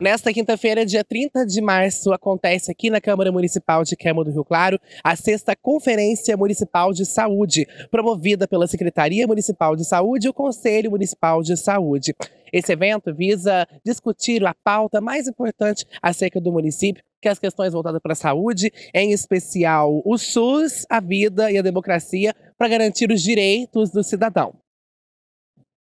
Nesta quinta-feira, dia 30 de março, acontece aqui na Câmara Municipal de Quema do Rio Claro a sexta Conferência Municipal de Saúde, promovida pela Secretaria Municipal de Saúde e o Conselho Municipal de Saúde. Esse evento visa discutir a pauta mais importante acerca do município, que é as questões voltadas para a saúde, em especial o SUS, a vida e a democracia, para garantir os direitos do cidadão.